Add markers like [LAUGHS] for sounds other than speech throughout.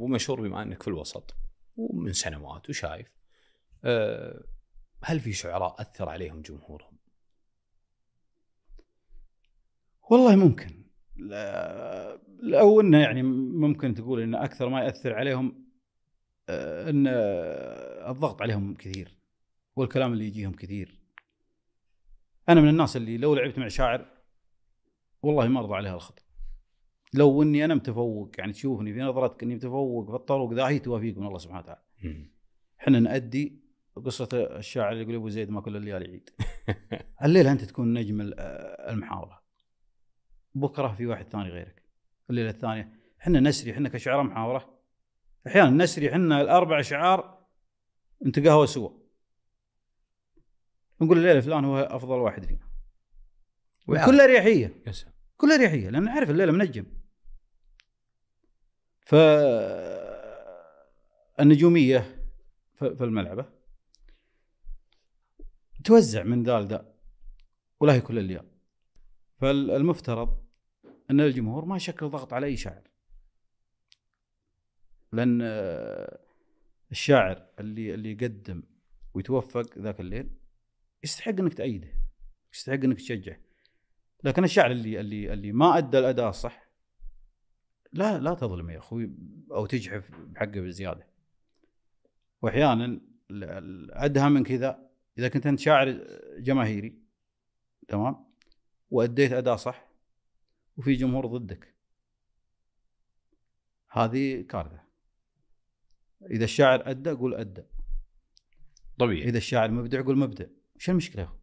ومشهور بما انك في الوسط ومن سنوات وشايف أه، هل في شعراء اثر عليهم جمهورهم؟ والله ممكن او انه يعني ممكن تقول ان اكثر ما ياثر عليهم أه، ان الضغط عليهم كثير والكلام اللي يجيهم كثير انا من الناس اللي لو لعبت مع شاعر والله ما ارضى عليها الخطا لو اني انا متفوق يعني تشوفني في نظرتك اني متفوق في الطرق ذا هي توافيق من الله سبحانه وتعالى. احنا نأدي قصة الشاعر اللي يقول ابو زيد ما كل الليالي عيد. [LAUGHS] الليله انت تكون نجم المحاورة. بكره في واحد ثاني غيرك. الليله الثانيه احنا نسري احنا كشعراء محاورة. احيانا نسري احنا الاربع شعار نتقهوى سوا. نقول الليله فلان هو افضل واحد فينا. وكل اريحيه. كل اريحيه لان نعرف الليله منجم. فالنجوميه في الملعبه توزع من ذا دا ولا هي كل اللي فالمفترض ان الجمهور ما يشكل ضغط على اي شاعر لان [HESITATION] الشاعر اللي اللي يقدم ويتوفق ذاك الليل يستحق انك تأيده يستحق انك تشجعه لكن الشاعر اللي اللي اللي ما ادى الاداء الصح لا لا تظلم يا اخوي او تجحف بحقه بزياده واحيانا ادهى من كذا اذا كنت انت شاعر جماهيري تمام واديت اداء صح وفي جمهور ضدك هذه كارثه اذا الشاعر ادى قول ادى طبيعي اذا الشاعر مبدع قول مبدع شو المشكله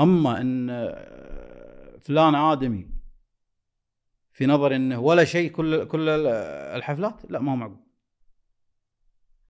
اما ان آه، فلان ادمي في نظري انه ولا شيء كل كل الحفلات لا ما هو معقول